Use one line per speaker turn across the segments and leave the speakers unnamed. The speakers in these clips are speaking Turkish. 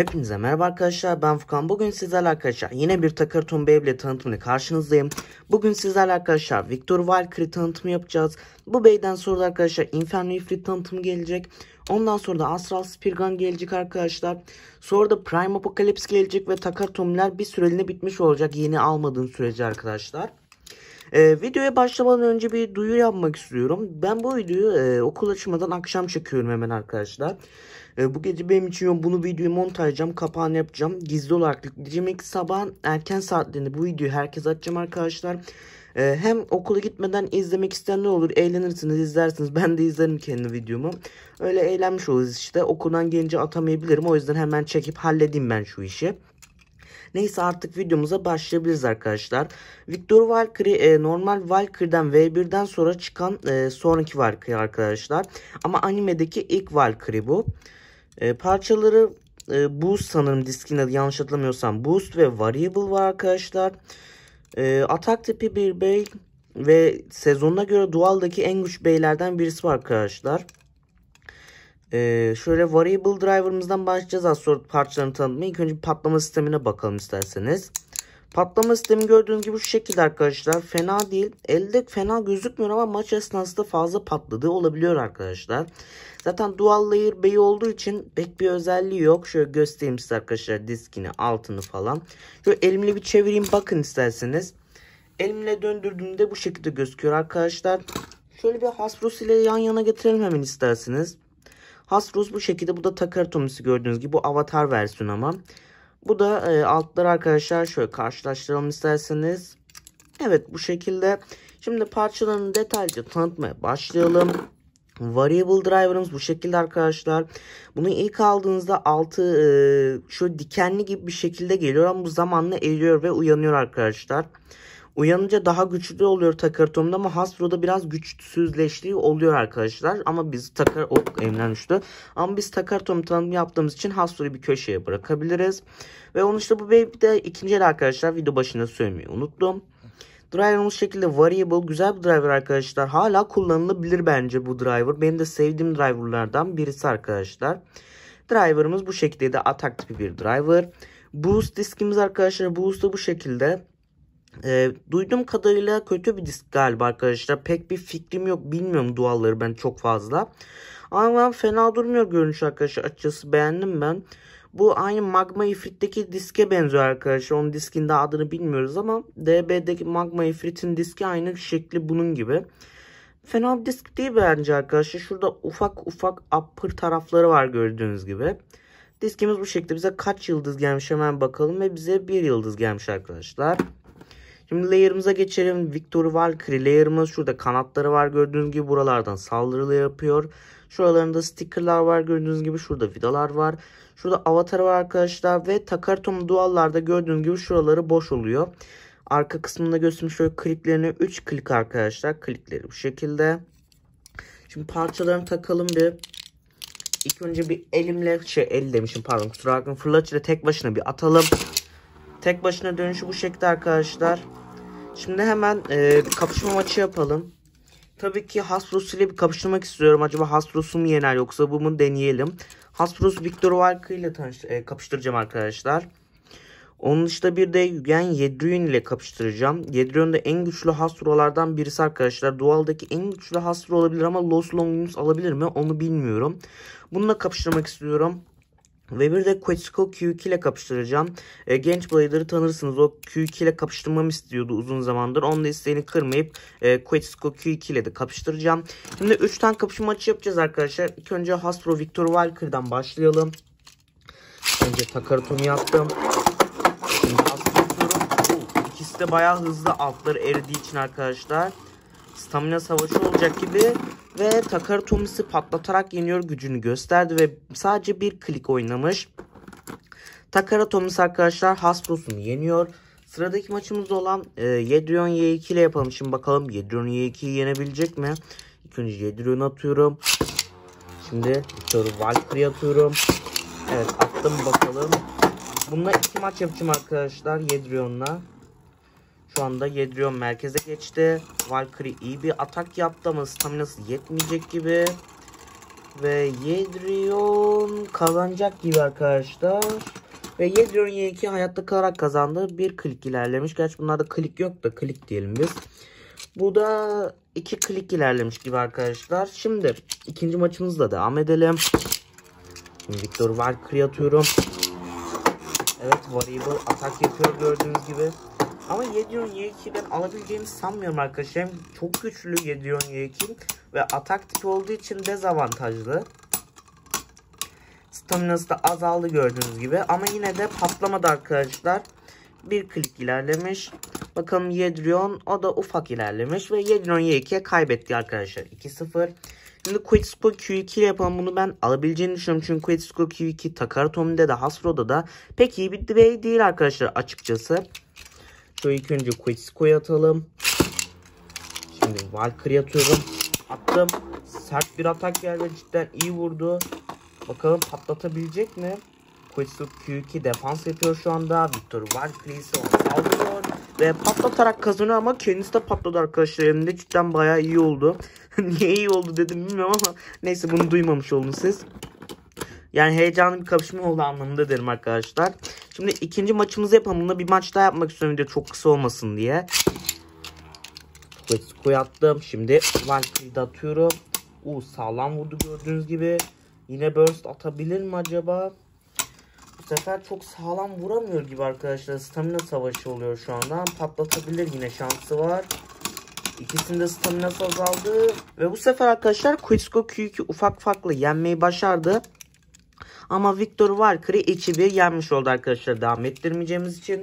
Hepinize merhaba arkadaşlar ben Fukan. Bugün sizlerle arkadaşlar yine bir Takarton Beyblade tanıtımıyla karşınızdayım. Bugün sizlerle arkadaşlar Victor Valkyrie tanıtımı yapacağız. Bu beyden sonra arkadaşlar Inferno Ifrit tanıtımı gelecek. Ondan sonra da Astral Spirgan gelecek arkadaşlar. Sonra da Prime Apocalypse gelecek ve Takartonlar bir süreliğine bitmiş olacak yeni almadığım sürece arkadaşlar. E, videoya başlamadan önce bir duyuru yapmak istiyorum. Ben bu videoyu e, okul açmadan akşam çekiyorum hemen arkadaşlar. E, bu gece benim için yok. Bunu videoyu montajlayacağım. Kapağını yapacağım. Gizli olarak yükleyeceğim. İlk sabah erken saatlerinde bu videoyu herkes atacağım arkadaşlar. E, hem okula gitmeden izlemek isteyen ne olur? Eğlenirsiniz, izlersiniz. Ben de izlerim kendi videomu. Öyle eğlenmiş oluruz işte. Okuldan gelince atamayabilirim. O yüzden hemen çekip halledeyim ben şu işi. Neyse artık videomuza başlayabiliriz arkadaşlar. Victor Valkyrie e, normal Valkyrie'den V1'den sonra çıkan e, sonraki Valkyrie arkadaşlar. Ama animedeki ilk Valkyrie bu. E, parçaları Boost sanırım diskin adı yanlış hatırlamıyorsam. Boost ve Variable var arkadaşlar. atak tipi bir bey ve sezonuna göre dualdaki en güç beylerden birisi var arkadaşlar. Ee, şöyle variable driver'ımızdan başlayacağız az sonra parçalarını tanıtmaya. İlk önce patlama sistemine bakalım isterseniz. Patlama sistemi gördüğünüz gibi şu şekilde arkadaşlar. Fena değil. Elde fena gözükmüyor ama maç esnasında fazla patladığı olabiliyor arkadaşlar. Zaten dual layer bey olduğu için pek bir özelliği yok. Şöyle göstereyim size arkadaşlar diskini altını falan. Şöyle elimle bir çevireyim bakın isterseniz. Elimle döndürdüğümde bu şekilde gözüküyor arkadaşlar. Şöyle bir Hasbros ile yan yana getirelim hemen isterseniz. Hasrus bu şekilde. Bu da Tomisi gördüğünüz gibi. Bu avatar versiyonu ama. Bu da e, altlar arkadaşlar. Şöyle karşılaştıralım isterseniz. Evet bu şekilde. Şimdi parçalarını detaylıca tanıtmaya başlayalım. Variable driver'ımız bu şekilde arkadaşlar. Bunu ilk aldığınızda altı e, şöyle dikenli gibi bir şekilde geliyor ama bu zamanla eriyor ve uyanıyor arkadaşlar. Uyanınca daha güçlü oluyor Takaratomi'de ama Hasbro'da biraz güçsüzleştiği oluyor arkadaşlar. Ama biz Takar... Oh Emren düştü. Ama biz Takaratomi tanımı yaptığımız için Hasbro'yu bir köşeye bırakabiliriz. Ve onun işte bu Baby de ikinci el arkadaşlar. Video başında söylemeyi unuttum. Driver Driver'ımız şekilde variable güzel bir driver arkadaşlar. Hala kullanılabilir bence bu driver. Benim de sevdiğim driverlardan birisi arkadaşlar. Driver'ımız bu şekilde de atak tipi bir driver. Boost diskimiz arkadaşlar. Boost da bu şekilde. E, duyduğum kadarıyla kötü bir disk galiba arkadaşlar. Pek bir fikrim yok. Bilmiyorum dualları ben çok fazla. Ama fena durmuyor görünüş arkadaşlar. Açıkçası beğendim ben. Bu aynı Magma Ifrit'teki diske benziyor arkadaşlar. Onun diskin de adını bilmiyoruz ama DB'deki Magma Ifrit'in diski aynı şekli bunun gibi. Fena bir disk değil bence arkadaşlar. Şurada ufak ufak upper tarafları var gördüğünüz gibi. Diskimiz bu şekilde. Bize kaç yıldız gelmiş hemen bakalım. Ve bize bir yıldız gelmiş arkadaşlar. Şimdi layer'ımıza geçelim. Victory Valkyrie layer'ımız şurada kanatları var gördüğünüz gibi buralardan saldırılı yapıyor. Şuralarında stickerlar var gördüğünüz gibi şurada vidalar var. Şurada avatar var arkadaşlar ve Takartom duallarda gördüğünüz gibi şuraları boş oluyor. Arka kısmında göstereyim şöyle kliklerini 3 klik arkadaşlar. Klikleri bu şekilde. Şimdi parçalarını takalım bir. İlk önce bir elimle şey el demişim pardon kusura bakmayın fırlaç ile tek başına bir atalım. Tek başına dönüşü bu şekilde arkadaşlar. Şimdi hemen e, kapışma maçı yapalım. Tabii ki Hasbros ile bir kapışmak istiyorum. Acaba Hasbros'u mu yener yoksa bu mu deneyelim. Hasbros Victor Valka ile e, kapıştıracağım arkadaşlar. Onun dışında bir de Yugen Yedrun ile kapıştıracağım. Yedrun da en güçlü Hasbro'lardan birisi arkadaşlar. Dual'daki en güçlü Hasbro olabilir ama Lost Longinus alabilir mi onu bilmiyorum. Bununla kapıştırmak istiyorum. Ve bir de Quetzco Q2 ile kapıştıracağım. E, genç Blader'ı tanırsınız. O Q2 ile kapıştırmamı istiyordu uzun zamandır. Onun da isteğini kırmayıp e, Quetzco Q2 ile de kapıştıracağım. Şimdi 3 tane kapışma maçı yapacağız arkadaşlar. İlk önce Hasbro Victor Walker'dan başlayalım. Önce Takarato'nu yaptım. Şimdi Hasbro İkisi de bayağı hızlı altları eridiği için arkadaşlar. Stamina savaşı olacak gibi ve Takara Tomisi patlatarak yeniyor gücünü gösterdi ve sadece bir klik oynamış. Takara Tomis arkadaşlar Hasbro'sunu yeniyor. Sıradaki maçımız olan e, Yedrion Y2 ile yapalım. Şimdi bakalım Yedrion Y2'yi yenebilecek mi? İlk önce Yedrion'u atıyorum. Şimdi sonra Valkyrie atıyorum. Evet attım bakalım. Bununla iki maç yapacağım arkadaşlar Yedrion'la. Şu anda Yedrion merkeze geçti. Valkyrie iyi bir atak yaptı ama staminası yetmeyecek gibi. Ve Yedrion kazanacak gibi arkadaşlar. Ve Yedrion Y2 hayatta kalarak kazandı. Bir klik ilerlemiş. Gerçi bunlarda klik yok da klik diyelim biz. Bu da iki klik ilerlemiş gibi arkadaşlar. Şimdi ikinci maçımızla devam edelim. Şimdi Victor Valkyrie atıyorum. Evet variable atak yapıyor gördüğünüz gibi. Ama Yedion Y2 ben alabileceğimi sanmıyorum arkadaşlar. Hem çok güçlü Yedion Y2 ve atak tipi olduğu için dezavantajlı. Staminası da azaldı gördüğünüz gibi. Ama yine de patlamadı arkadaşlar. Bir klik ilerlemiş. Bakalım Yedrion o da ufak ilerlemiş. Ve Yedrion Y2'ye kaybetti arkadaşlar. 2-0. Şimdi Quetzco Q2 ile yapalım bunu ben alabileceğini düşünüyorum. Çünkü Quetzco Q2 Takara Tomi'de de Hasbro'da da pek iyi bir değil arkadaşlar açıkçası. Şu ilk önce Quisco'ya atalım. Şimdi Valkyrie atıyorum. Attım. Sert bir atak geldi. Cidden iyi vurdu. Bakalım patlatabilecek mi? Quisco Q2 defans yapıyor şu anda. Victor Valkyrie ise onu alıyor. Ve patlatarak kazanıyor ama kendisi de patladı arkadaşlar. Elimde cidden baya iyi oldu. Niye iyi oldu dedim bilmiyorum ama neyse bunu duymamış olun siz. Yani heyecanlı bir kapışma oldu anlamında derim arkadaşlar. Şimdi ikinci maçımızı yapalım. Bunda bir maç daha yapmak istiyorum diye çok kısa olmasın diye. Vesiko'yu attım. Şimdi Valkyrie'yi atıyorum. U sağlam vurdu gördüğünüz gibi. Yine burst atabilir mi acaba? Bu sefer çok sağlam vuramıyor gibi arkadaşlar. Stamina savaşı oluyor şu anda. Patlatabilir yine şansı var. İkisinde stamina azaldı. Ve bu sefer arkadaşlar Quisco Q2 ufak farklı yenmeyi başardı. Ama Victor Valkyrie 2-1 yenmiş oldu arkadaşlar. Devam ettirmeyeceğimiz için.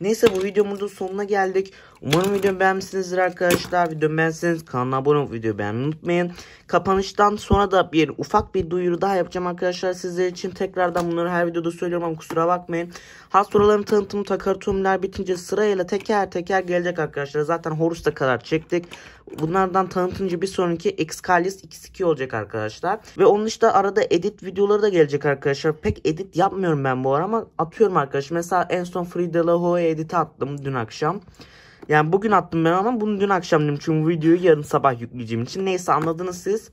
Neyse bu videomuzun sonuna geldik. Umarım video beğenmişsinizdir arkadaşlar. Video beğenseniz kanala abone olup videoyu beğenmeyi unutmayın. Kapanıştan sonra da bir ufak bir duyuru daha yapacağım arkadaşlar sizler için. Tekrardan bunları her videoda söylüyorum ama kusura bakmayın. Hastaların tanıtımı takartumlar bitince sırayla teker teker gelecek arkadaşlar. Zaten Horus'ta kadar çektik. Bunlardan tanıtınca bir sonraki Excalis X2 olacak arkadaşlar. Ve onun işte arada edit videoları da gelecek arkadaşlar. Pek edit yapmıyorum ben bu ara ama atıyorum arkadaşlar. Mesela en son Frida La Hoya editi attım dün akşam. Yani bugün attım ben ama bunu dün akşam dedim. Çünkü videoyu yarın sabah yükleyeceğim için. Neyse anladınız siz.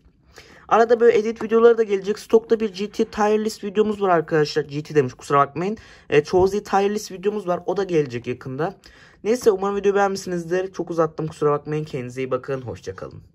Arada böyle edit videoları da gelecek. Stokta bir GT Tireless videomuz var arkadaşlar. GT demiş kusura bakmayın. E, Chozy Tireless videomuz var. O da gelecek yakında. Neyse umarım video beğenmişsinizdir. Çok uzattım kusura bakmayın. Kendinize iyi bakın. Hoşçakalın.